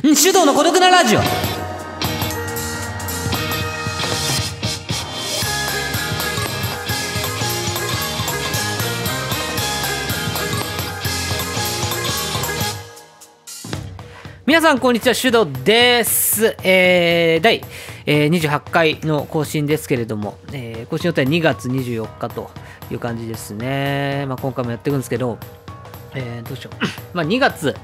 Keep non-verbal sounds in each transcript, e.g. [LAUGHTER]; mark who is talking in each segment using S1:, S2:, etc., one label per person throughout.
S1: 主導の孤独なラジオ皆さんこんにちは主導です、えー、第、28回の更新ですけれども、えー、更新予定は2月24日という感じですね、まあ、今回もやっていくんですけどえー、どうしよう。[CLEARS THROAT] まあ、2月、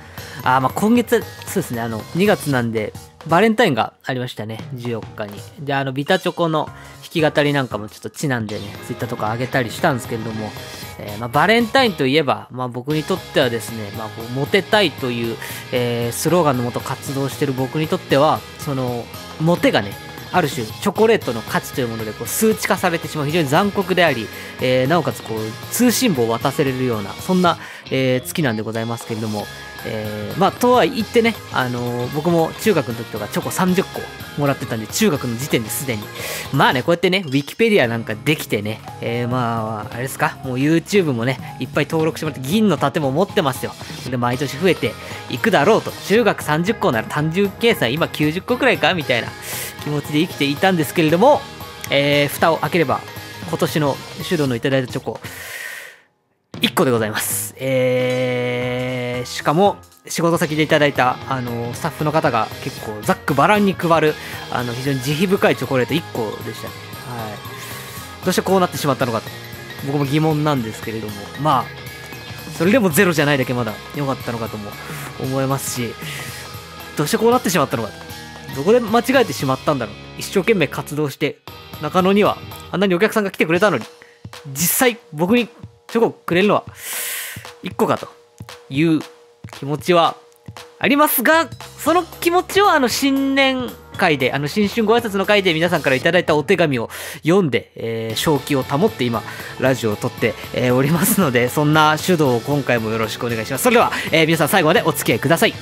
S1: あまあ、今月、そうですね、あの、2月なんで、バレンタインがありましたね、14日に。で、あの、ビタチョコの弾き語りなんかもちょっとちなんでね、ツイッターとか上げたりしたんですけれども、えー、まあ、バレンタインといえば、まあ、僕にとってはですね、まあ、こうモテたいという、えー、スローガンのもと活動してる僕にとっては、その、モテがね、ある種チョコレートの価値というものでこう数値化されてしまう非常に残酷であり、えー、なおかつこう通信簿を渡せれるようなそんな、えー、月なんでございますけれども、えー、まあとは言ってね、あのー、僕も中学の時とかチョコ30個もらってたんで中学の時点ですでにまあねこうやってねウィキペディアなんかできてね、えー、まああれですかもう YouTube もねいっぱい登録してもらって銀の盾も持ってますよで毎年増えていくだろうと中学30個なら単純計算今90個くらいかみたいな気持ちで生きていたんですけれども、えー、蓋を開ければ今年のシュのいただいたチョコ1個でございます。えー、しかも、仕事先でいただいた、あの、スタッフの方が結構ざっくばらんに配る、あの、非常に慈悲深いチョコレート1個でしたね。はい。どうしてこうなってしまったのかと、僕も疑問なんですけれども、まあ、それでもゼロじゃないだけまだ良かったのかとも思えますし、どうしてこうなってしまったのかどこで間違えてしまったんだろう一生懸命活動して、中野にはあんなにお客さんが来てくれたのに、実際僕にチョコくれるのは1個かという気持ちはありますが、その気持ちをあの新年会で、あの新春ご挨拶の会で皆さんから頂いたお手紙を読んで、えー、正気を保って今、ラジオを撮って、えー、おりますので、そんな手動を今回もよろしくお願いします。それでは、えー、皆さん最後までお付き合いください。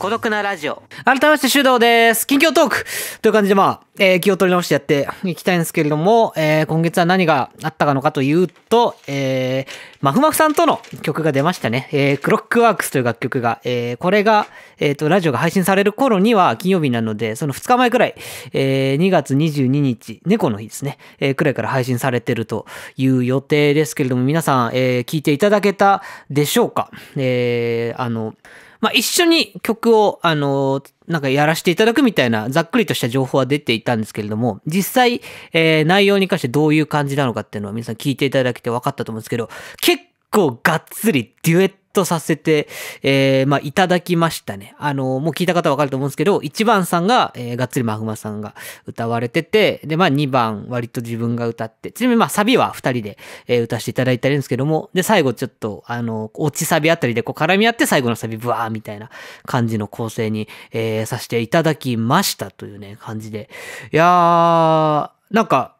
S1: 孤独なラジオ。改めまして、修道です。近況トークという感じで、まあ、えー、気を取り直してやっていきたいんですけれども、えー、今月は何があったかのかというと、えー、まふまふさんとの曲が出ましたね。えー、クロックワークスという楽曲が、えー、これが、えっ、ー、と、ラジオが配信される頃には金曜日なので、その2日前くらい、えー、2月22日、猫の日ですね、えー、くらいから配信されてるという予定ですけれども、皆さん、えー、聞いていただけたでしょうかえー、あの、まあ、一緒に曲を、あのなんかやらせていただくみたいなざっくりとした情報は出ていたんですけれども、実際、えー、内容に関してどういう感じなのかっていうのは皆さん聞いていただけて分かったと思うんですけど、結構がっつりデュエッとさせて、えー、まあ、いただきましたね。あの、もう聞いた方わかると思うんですけど、1番さんが、えー、がっつりマグマさんが歌われてて、で、まあ、2番割と自分が歌って、ちなみにまあ、サビは2人で、えー、歌していただいたりんですけども、で、最後ちょっと、あの、落ちサビあたりでこう絡み合って、最後のサビブワーみたいな感じの構成に、えー、させていただきましたというね、感じで。いやー、なんか、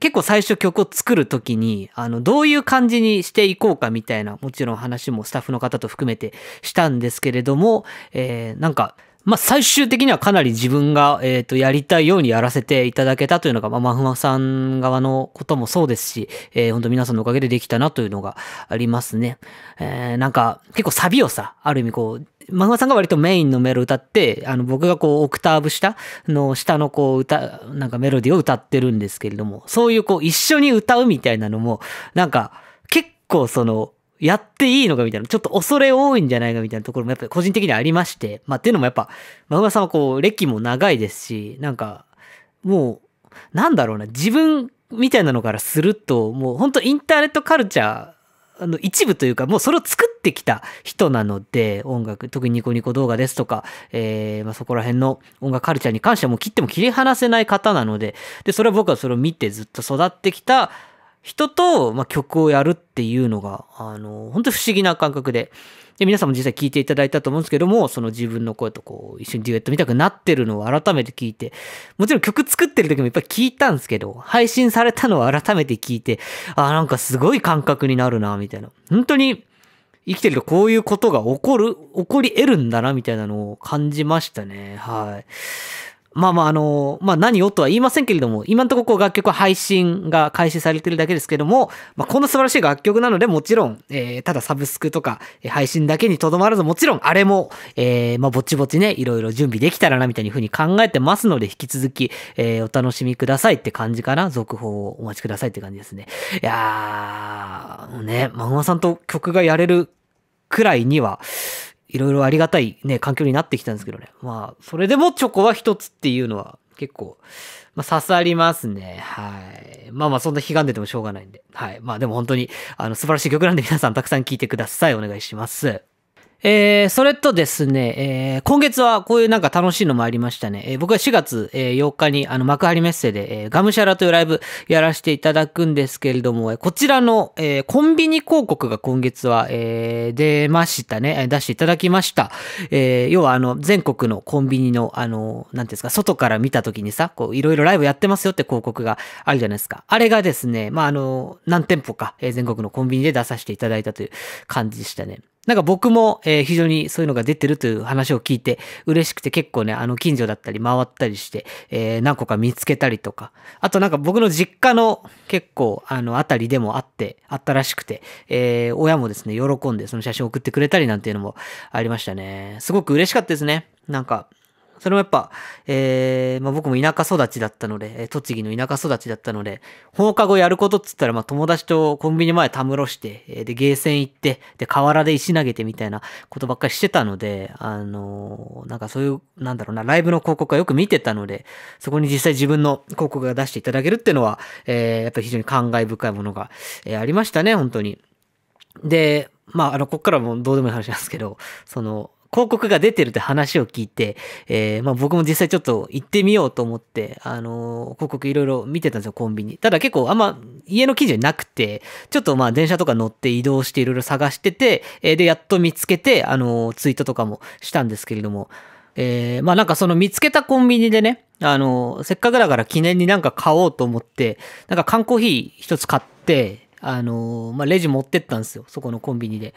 S1: 結構最初曲を作る時にあのどういう感じにしていこうかみたいなもちろん話もスタッフの方と含めてしたんですけれども、えー、なんかまあ、最終的にはかなり自分が、えっ、と、やりたいようにやらせていただけたというのが、まあ、まふまさん側のこともそうですし、えー、本当皆さんのおかげでできたなというのがありますね。えー、なんか、結構サビをさ、ある意味こう、まふまさんが割とメインのメロ歌って、あの、僕がこう、オクターブ下の、下のこう、歌、なんかメロディを歌ってるんですけれども、そういうこう、一緒に歌うみたいなのも、なんか、結構その、やっていいのかみたいな、ちょっと恐れ多いんじゃないかみたいなところもやっぱり個人的にはありまして、まあっていうのもやっぱ、グマさんはこう、歴も長いですし、なんか、もう、なんだろうな、自分みたいなのからすると、もう本当インターネットカルチャー、の一部というか、もうそれを作ってきた人なので、音楽、特にニコニコ動画ですとか、えー、まあ、そこら辺の音楽カルチャーに関してはもう切っても切り離せない方なので、で、それは僕はそれを見てずっと育ってきた人と、ま曲をやるっていうのが、あの、本当不思議な感覚で、で、皆さんも実際聞いていただいたと思うんですけども、その自分の声とこう、一緒にデュエット見たくなってるのを改めて聞いて、もちろん曲作ってる時もいっぱい聞いたんですけど、配信されたのを改めて聞いて、あ、なんかすごい感覚になるな、みたいな。本当に、生きてるとこういうことが起こる、起こり得るんだな、みたいなのを感じましたね。はい。まあまああの、まあ何をとは言いませんけれども、今んとここう楽曲配信が開始されてるだけですけども、まあこんな素晴らしい楽曲なのでもちろん、えー、ただサブスクとか配信だけにとどまらず、もちろんあれも、えー、まあぼちぼちね、いろいろ準備できたらなみたいに風に考えてますので、引き続き、えー、お楽しみくださいって感じかな。続報をお待ちくださいって感じですね。いやー、ね、マグマさんと曲がやれるくらいには、いろいろありがたいね、環境になってきたんですけどね。まあ、それでもチョコは一つっていうのは結構、まあ、刺さりますね。はい。まあまあ、そんな悲願でてもしょうがないんで。はい。まあでも本当に、あの、素晴らしい曲なんで皆さんたくさん聴いてください。お願いします。えー、それとですね、えー、今月はこういうなんか楽しいのもありましたね。えー、僕は4月、えー、8日にあの幕張メッセで、えー、ガムシャラというライブやらせていただくんですけれども、えこちらの、えー、コンビニ広告が今月は、えー、出ましたね。出していただきました。えー、要はあの全国のコンビニのあの、なんんですか、外から見た時にさ、こういろいろライブやってますよって広告があるじゃないですか。あれがですね、まああの、何店舗か、えー、全国のコンビニで出させていただいたという感じでしたね。なんか僕も、えー、非常にそういうのが出てるという話を聞いて嬉しくて結構ね、あの近所だったり回ったりして、えー、何個か見つけたりとか、あとなんか僕の実家の結構あのあたりでもあって、あったらしくて、えー、親もですね、喜んでその写真を送ってくれたりなんていうのもありましたね。すごく嬉しかったですね。なんか、それもやっぱ、えー、まあ、僕も田舎育ちだったので、栃木の田舎育ちだったので、放課後やることっつったら、まあ、友達とコンビニ前たむろして、で、ゲーセン行って、で、河原で石投げてみたいなことばっかりしてたので、あのー、なんかそういう、なんだろうな、ライブの広告はよく見てたので、そこに実際自分の広告が出していただけるっていうのは、えー、やっぱり非常に感慨深いものが、えー、ありましたね、本当に。で、まあ、あの、こっからもどうでもいい話なんですけど、その、広告が出てるって話を聞いて、えー、まあ僕も実際ちょっと行ってみようと思って、あのー、広告いろいろ見てたんですよ、コンビニ。ただ結構あんま家の記事なくて、ちょっとまあ電車とか乗って移動していろいろ探してて、えー、で、やっと見つけて、あのー、ツイートとかもしたんですけれども、えー、まあなんかその見つけたコンビニでね、あのー、せっかくだから記念になんか買おうと思って、なんか缶コーヒー一つ買って、あのー、まあ、レジ持ってったんですよ。そこのコンビニで。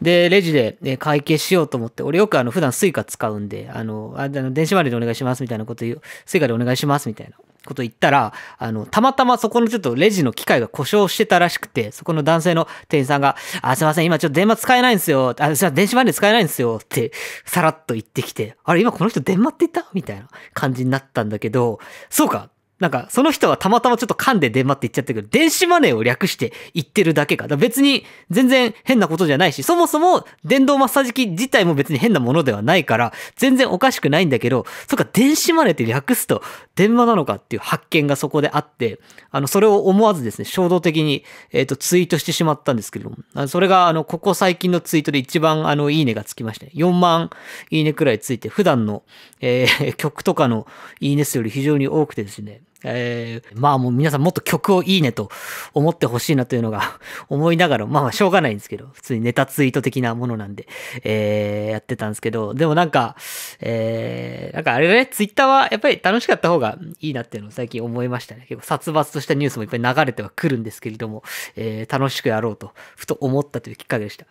S1: で、レジで、ね、会計しようと思って、俺よくあの、普段スイカ使うんで、あの、あの電子マネーでお願いしますみたいなこと言う、スイカでお願いしますみたいな。こと言ったら、あの、たまたまそこのちょっとレジの機械が故障してたらしくて、そこの男性の店員さんが、あ、すいません、今ちょっと電話使えないんですよ。あ、すいません、電子マネー使えないんですよ。って、さらっと言ってきて、あれ、今この人電話って言ったみたいな感じになったんだけど、そうか、なんか、その人はたまたまちょっと噛んで電話って言っちゃったけど、電子マネーを略して言ってるだけか。だ別に全然変なことじゃないし、そもそも電動マッサージ機自体も別に変なものではないから、全然おかしくないんだけど、そっか、電子マネーって略すと電話なのかっていう発見がそこであって、あの、それを思わずですね、衝動的に、えっ、ー、と、ツイートしてしまったんですけれども、それが、あの、ここ最近のツイートで一番、あの、いいねがつきましたね。4万いいねくらいついて、普段の、えー、曲とかのいいね数より非常に多くてですね、えー、まあもう皆さんもっと曲をいいねと思ってほしいなというのが [LAUGHS] 思いながら、まあまあしょうがないんですけど、普通にネタツイート的なものなんで、えー、やってたんですけど、でもなんか、えー、なんかあれだね、ツイッターはやっぱり楽しかった方がいいなっていうのを最近思いましたね。結構殺伐としたニュースもいっぱい流れてはくるんですけれども、えー、楽しくやろうと、ふと思ったというきっかけでした。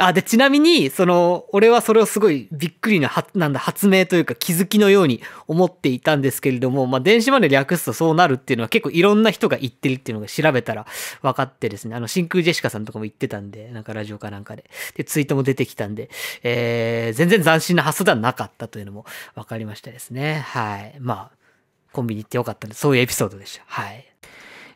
S1: あ、で、ちなみに、その、俺はそれをすごいびっくりな、なんだ、発明というか気づきのように思っていたんですけれども、まあ、電子マネー略すとそうなるっていうのは結構いろんな人が言ってるっていうのが調べたら分かってですね、あの、真空ジェシカさんとかも言ってたんで、なんかラジオかなんかで、で、ツイートも出てきたんで、えー、全然斬新な発想ではなかったというのも分かりましたですね。はい。まあ、コンビニ行ってよかったんで、そういうエピソードでした。はい。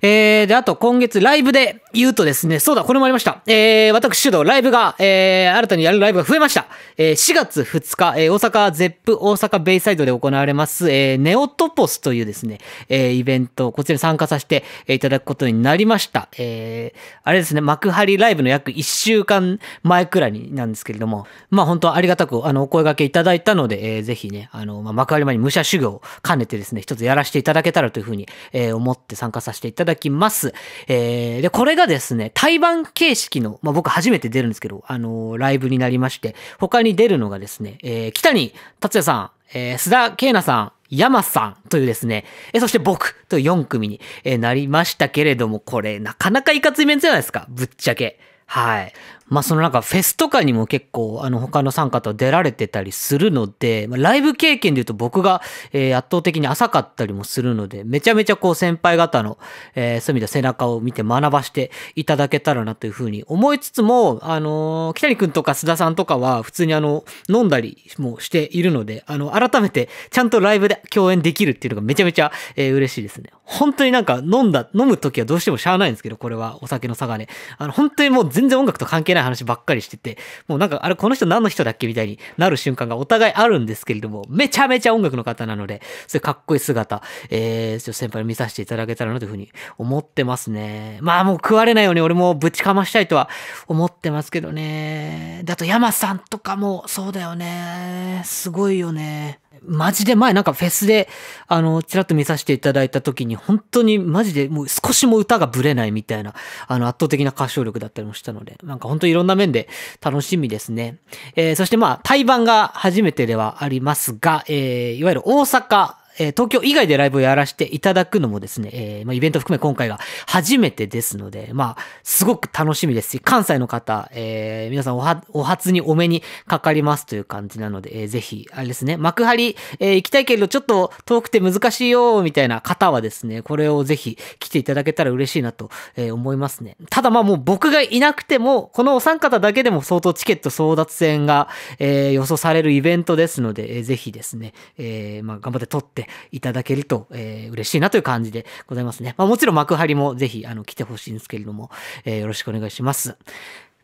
S1: えー、で、あと今月ライブで言うとですね、そうだ、これもありました。えー、私、主導ライブが、えー、新たにやるライブが増えました。えー、4月2日、えー、大阪ゼップ大阪ベイサイドで行われます、えー、ネオトポスというですね、えー、イベント、こちらに参加させていただくことになりました。えー、あれですね、幕張ライブの約1週間前くらいになんですけれども、まあ本当ありがたく、あの、お声掛けいただいたので、えー、ぜひね、あの、まあ、幕張前に武者修行を兼ねてですね、一つやらせていただけたらというふうに、えー、思って参加させていただだきます。えー、で、これがですね、対バン形式の、まあ、僕初めて出るんですけど、あのー、ライブになりまして、他に出るのがですね、えー、北に達也さん、えー、須田慶奈さん、山さんというですね、えそして僕という4組に、えなりましたけれども、これなかなかいかついメンツじゃないですか、ぶっちゃけ。はい。まあそのなんかフェスとかにも結構あの他の参加と出られてたりするので、まあ、ライブ経験で言うと僕が、え圧倒的に浅かったりもするので、めちゃめちゃこう先輩方の、えそういう意味で背中を見て学ばしていただけたらなというふうに思いつつも、あの北谷くんとか須田さんとかは普通にあの、飲んだりもしているので、あの、改めてちゃんとライブで共演できるっていうのがめちゃめちゃ、えー、嬉しいですね。本当になんか飲んだ、飲む時はどうしてもしゃあないんですけど、これはお酒の差がね。あの、本当にもう全然音楽と関係ないない話ばっかりしてて、もうなんか、あれ、この人何の人だっけみたいになる瞬間がお互いあるんですけれども、めちゃめちゃ音楽の方なので、それかっこいい姿、えー、ちょっと先輩に見させていただけたらなというふうに思ってますね。まあもう食われないように俺もぶちかましたいとは思ってますけどね。だと山さんとかもそうだよね。すごいよね。マジで前なんかフェスで、あの、ちらっと見させていただいた時に、本当にマジでもう少しも歌がブレないみたいな、あの、圧倒的な歌唱力だったりもしたので、なんか本当いろんな面で楽しみですね。えー、そしてまあ、対番が初めてではありますが、えー、いわゆる大阪え東京以外でライブをやらせていただくのもですね、えまイベント含め今回が初めてですので、まあ、すごく楽しみですし、関西の方、え皆さんおはお初にお目にかかりますという感じなので、えー、ぜひ、あれですね、幕張、え行きたいけれどちょっと遠くて難しいよ、みたいな方はですね、これをぜひ来ていただけたら嬉しいなと、え思いますね。ただまあもう僕がいなくても、このお三方だけでも相当チケット争奪戦が、え予想されるイベントですので、えー、ぜひですね、えま頑張って撮ってていただけると、えー、嬉しいなという感じでございますね。まあ、もちろん幕張もぜひあの来てほしいんですけれども、えー、よろしくお願いします。っ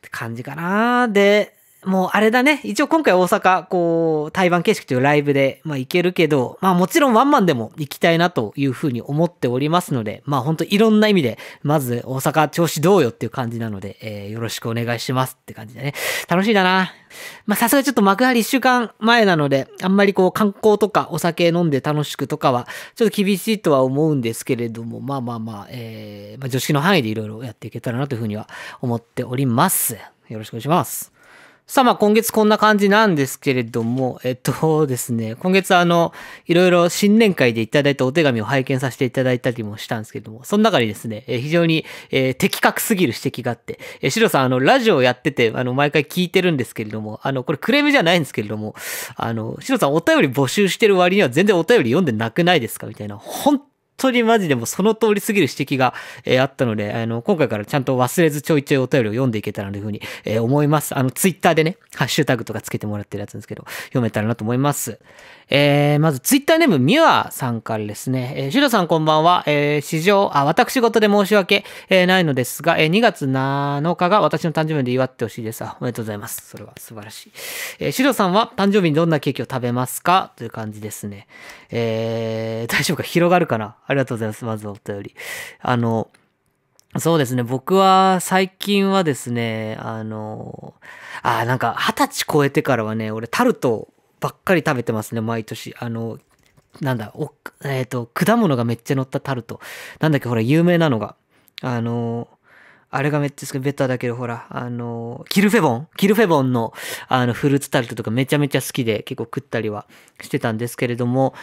S1: て感じかな。で、もうあれだね。一応今回大阪、こう、台湾形式というライブで、まあ行けるけど、まあもちろんワンマンでも行きたいなというふうに思っておりますので、まあほんといろんな意味で、まず大阪調子どうよっていう感じなので、えー、よろしくお願いしますって感じだね。楽しいだな。まあさすがちょっと幕張一週間前なので、あんまりこう観光とかお酒飲んで楽しくとかは、ちょっと厳しいとは思うんですけれども、まあまあまあ、えー、まあ常識の範囲でいろいろやっていけたらなというふうには思っております。よろしくお願いします。さあまあ今月こんな感じなんですけれども、えっとですね、今月あの、いろいろ新年会でいただいたお手紙を拝見させていただいたりもしたんですけれども、その中にですね、え非常に、え的確すぎる指摘があって、えシロさんあの、ラジオやってて、あの、毎回聞いてるんですけれども、あの、これクレームじゃないんですけれども、あの、シロさんお便り募集してる割には全然お便り読んでなくないですかみたいな、本当にマジでもその通りすぎる指摘が、えー、あったので、あの、今回からちゃんと忘れずちょいちょいお便りを読んでいけたらというふうに、えー、思います。あの、ツイッターでね、ハッシュタグとかつけてもらってるやつですけど、読めたらなと思います。えー、まずツイッターネームミュアさんからですね、えー、シュさんこんばんは、えー、史上、あ、私事で申し訳、えー、ないのですが、えー、2月7日が私の誕生日で祝ってほしいです。あ、おめでとうございます。それは素晴らしい。えー、シュさんは誕生日にどんなケーキを食べますかという感じですね。えー、大丈夫か広がるかなありがとうございます。まずお便り。あの、そうですね。僕は最近はですね、あの、あ、なんか二十歳超えてからはね、俺タルトばっかり食べてますね、毎年。あの、なんだ、おえっ、ー、と、果物がめっちゃ乗ったタルト。なんだっけ、ほら、有名なのが。あの、あれがめっちゃ好き、ベタだけど、ほら、あの、キルフェボンキルフェボンの、あの、フルーツタルトとかめちゃめちゃ好きで、結構食ったりはしてたんですけれども、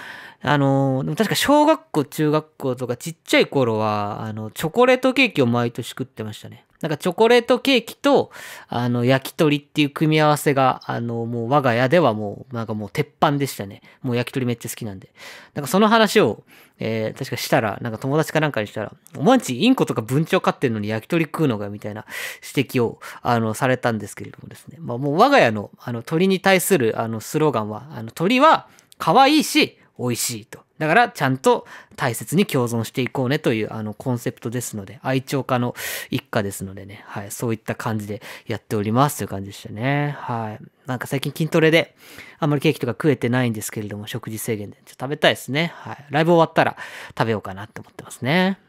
S1: あの、でも確か小学校、中学校とかちっちゃい頃は、あの、チョコレートケーキを毎年食ってましたね。なんかチョコレートケーキと、あの、焼き鳥っていう組み合わせが、あの、もう我が家ではもう、なんかもう鉄板でしたね。もう焼き鳥めっちゃ好きなんで。なんかその話を、えー、確かしたら、なんか友達かなんかにしたら、おまんちインコとか文鳥飼ってんのに焼き鳥食うのが、みたいな指摘を、あの、されたんですけれどもですね。まあもう我が家の、あの、鳥に対する、あの、スローガンは、あの、鳥は可愛いし、美味しいと。だからちゃんと大切に共存していこうねというあのコンセプトですので、愛鳥家の一家ですのでね、はい、そういった感じでやっておりますという感じでしたね。はい。なんか最近筋トレであんまりケーキとか食えてないんですけれども、食事制限でちょっと食べたいですね。はい。ライブ終わったら食べようかなって思ってますね。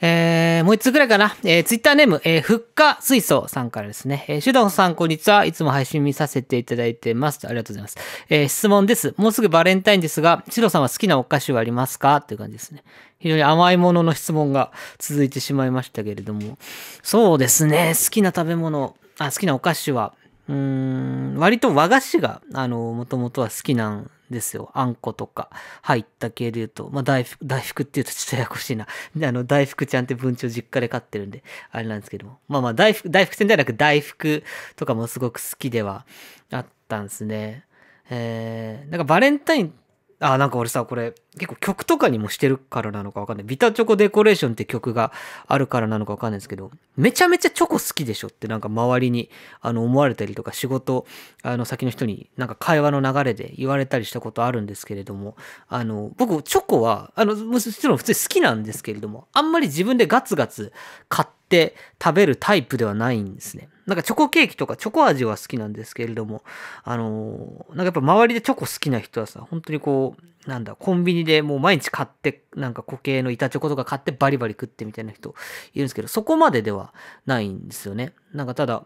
S1: えー、もう一つぐらいかな。えー、ツイッターネーム、えー、ふっか水槽さんからですね。えー、シュドンさん、こんにちは。いつも配信見させていただいてます。ありがとうございます。えー、質問です。もうすぐバレンタインですが、シュドンさんは好きなお菓子はありますかという感じですね。非常に甘いものの質問が続いてしまいましたけれども。そうですね。好きな食べ物、あ、好きなお菓子は、うん、割と和菓子が、あの、もともとは好きなんですよ。あんことか入った系で言うと、まあ大福、大福って言うとちょっとややこしいな。あの、大福ちゃんって文鳥実家で飼ってるんで、あれなんですけども。まあまあ大福、大福ちゃんではなく大福とかもすごく好きではあったんですね。えー、なんかバレンタインあ、なんか俺さ、これ、結構曲とかにもしてるからなのかわかんない。ビタチョコデコレーションって曲があるからなのかわかんないですけど、めちゃめちゃチョコ好きでしょってなんか周りにあの思われたりとか、仕事、あの先の人になんか会話の流れで言われたりしたことあるんですけれども、あの、僕、チョコは、あの、もちろん普通に好きなんですけれども、あんまり自分でガツガツ買って、って食べるタイプではないんですね。なんかチョコケーキとかチョコ味は好きなんですけれども、あのー、なんかやっぱ周りでチョコ好きな人はさ、本当にこう、なんだ、コンビニでもう毎日買って、なんか固形の板チョコとか買ってバリバリ食ってみたいな人いるんですけど、そこまでではないんですよね。なんかただ、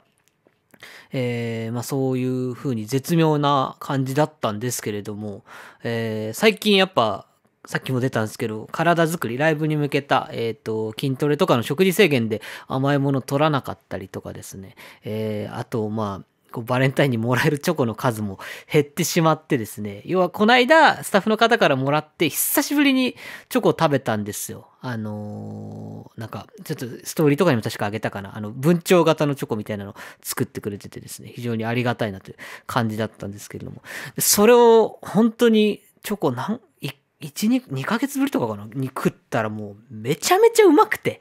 S1: えー、まあ、そういう風に絶妙な感じだったんですけれども、えー、最近やっぱさっきも出たんですけど、体づくり、ライブに向けた、えっ、ー、と、筋トレとかの食事制限で甘いもの取らなかったりとかですね。えー、あと、まあ、こうバレンタインにもらえるチョコの数も減ってしまってですね。要は、この間、スタッフの方からもらって、久しぶりにチョコを食べたんですよ。あのー、なんか、ちょっとストーリーとかにも確かあげたかな。あの、文鳥型のチョコみたいなの作ってくれててですね。非常にありがたいなという感じだったんですけれども。それを、本当に、チョコ何、1 1、2、2ヶ月ぶりとかかなに食ったらもうめちゃめちゃうまくて、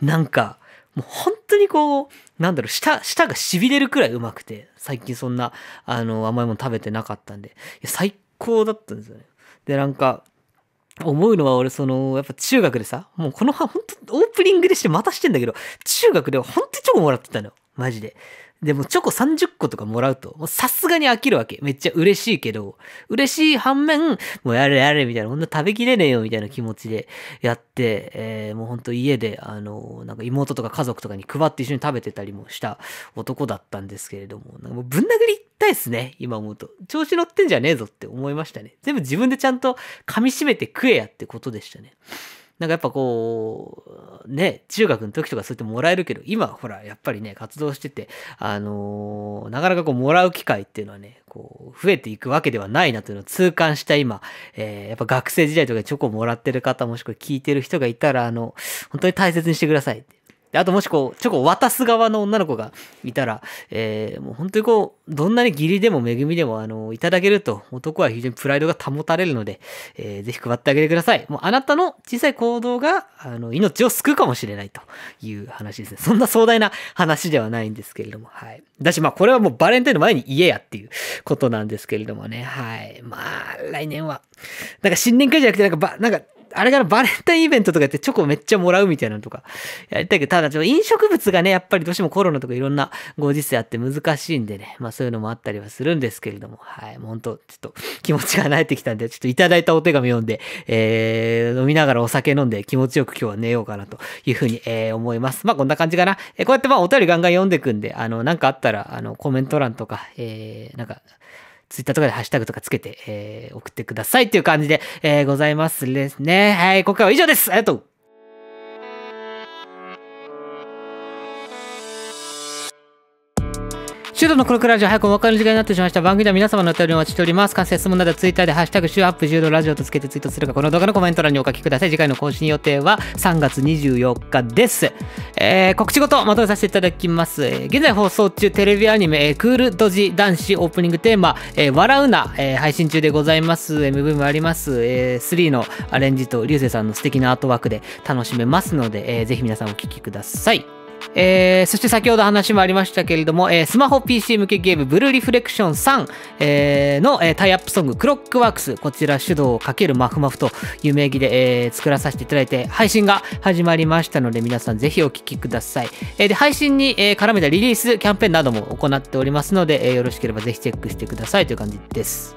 S1: なんか、もう本当にこう、なんだろう、舌、舌が痺れるくらいうまくて、最近そんな、あの、甘いもの食べてなかったんで、最高だったんですよね。で、なんか、思うのは俺その、やっぱ中学でさ、もうこの本当オープニングでしてまたしてんだけど、中学では本当にチョコもらってたのよ。マジで。でもチョコ30個とかもらうと、さすがに飽きるわけ。めっちゃ嬉しいけど、嬉しい反面、もうやれやれみたいな、こんな食べきれねえよみたいな気持ちでやって、えー、もうほんと家で、あの、なんか妹とか家族とかに配って一緒に食べてたりもした男だったんですけれども、なんかもうぶん殴りたいっすね、今思うと。調子乗ってんじゃねえぞって思いましたね。全部自分でちゃんと噛み締めて食えやってことでしたね。なんかやっぱこう、ね、中学の時とかそうやってもらえるけど、今ほら、やっぱりね、活動してて、あのー、なかなかこう、もらう機会っていうのはね、こう、増えていくわけではないなというのを痛感した今、えー、やっぱ学生時代とかチョコもらってる方、もしくは聞いてる人がいたら、あの、本当に大切にしてくださいで、あともしこう、チョコを渡す側の女の子がいたら、えー、もう本当にこう、どんなに義理でも恵みでも、あの、いただけると、男は非常にプライドが保たれるので、えー、ぜひ配ってあげてください。もうあなたの小さい行動が、あの、命を救うかもしれないという話ですね。そんな壮大な話ではないんですけれども、はい。だし、まあ、これはもうバレンタインの前に言えやっていうことなんですけれどもね、はい。まあ、来年は、なんか新年会じゃなくて、なんかば、なんか、あれからバレンタインイベントとかやってチョコめっちゃもらうみたいなのとかやりたいけど、ただちょっと飲食物がね、やっぱりどうしてもコロナとかいろんなご時世あって難しいんでね、まあそういうのもあったりはするんですけれども、はい、もうほんと、ちょっと気持ちが慣れてきたんで、ちょっといただいたお手紙読んで、えー、飲みながらお酒飲んで気持ちよく今日は寝ようかなというふうに、えー、思います。まあこんな感じかな。えー、こうやってまあお便りガンガン読んでくんで、あの、なんかあったら、あの、コメント欄とか、えー、なんか、ツイッターとかでハッシュタグとかつけて、えー、送ってくださいっていう感じで、えー、ございますですね。はい、今回は以上です。ありがとう。シュークのコクラジオ、早くお別れの時間になってしまいました。番組では皆様のお便りをお待ちしております。関節質問など、ツイッターでハッシュタグ、シュアップ、柔道ラジオとつけてツイートするか、この動画のコメント欄にお書きください。次回の更新予定は3月24日です。えー、告知ごと、まとめさせていただきます。えー、現在放送中、テレビアニメ、えー、クールドジ男子オープニングテーマ、えー、笑うな、えー、配信中でございます。MV もあります。えー、3のアレンジと、流星さんの素敵なアートワークで楽しめますので、えー、ぜひ皆さんお聴きください。えー、そして先ほど話もありましたけれども、えー、スマホ PC 向けゲームブルーリフレクション3、えー、の、えタイアップソングクロックワークス、こちら手動×マフマフという名義で、え作らさせていただいて配信が始まりましたので皆さんぜひお聴きください。えで、配信に、え絡めたリリースキャンペーンなども行っておりますので、えよろしければぜひチェックしてくださいという感じです。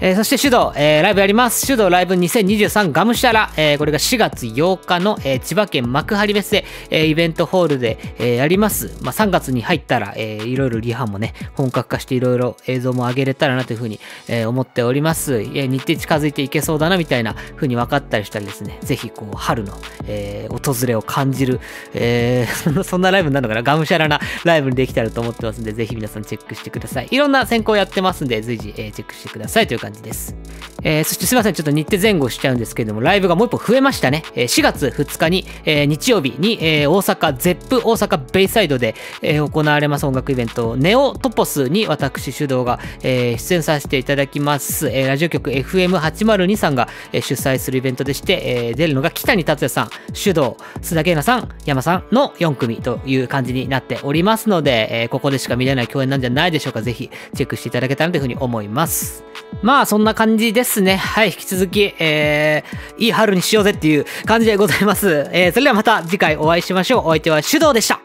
S1: えー、そして手動、えー、ライブやります。手動ライブ2023ガムシャラ、えー、これが4月8日の、え千葉県幕張別で、えイベントホールで、えやります。まあ、3月に入ったら、えー、いろいろリハもね、本格化していろいろ映像も上げれたらなというふうに、え思っております。え日程近づいていけそうだなみたいなふうに分かったりしたらですね、ぜひこう、春の、え訪れを感じる、え [LAUGHS] そんなライブになるのかなガムシャラなライブにできたらと思ってますんで、ぜひ皆さんチェックしてください。いろんな選考やってますんで、随時、えチェックしてくださいという感じです。えー、そしてすいません、ちょっと日程前後しちゃうんですけれども、ライブがもう一本増えましたね。えー、4月2日に、えー、日曜日に、えー、大阪、ゼップ大阪ベイサイドで、えー、行われます音楽イベント、ネオトポスに私主導が、えー、出演させていただきます。えー、ラジオ局 FM802 さんが、えー、主催するイベントでして、えー、出るのが北に達也さん、主導、須田慶奈さん、山さんの4組という感じになっておりますので、えー、ここでしか見れない共演なんじゃないでしょうか。ぜひチェックしていただけたらというふうに思います。まあまあそんな感じですね。はい、引き続き、えー、いい春にしようぜっていう感じでございます。えー、それではまた次回お会いしましょう。お相手は手動でした。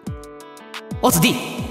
S1: オツ D!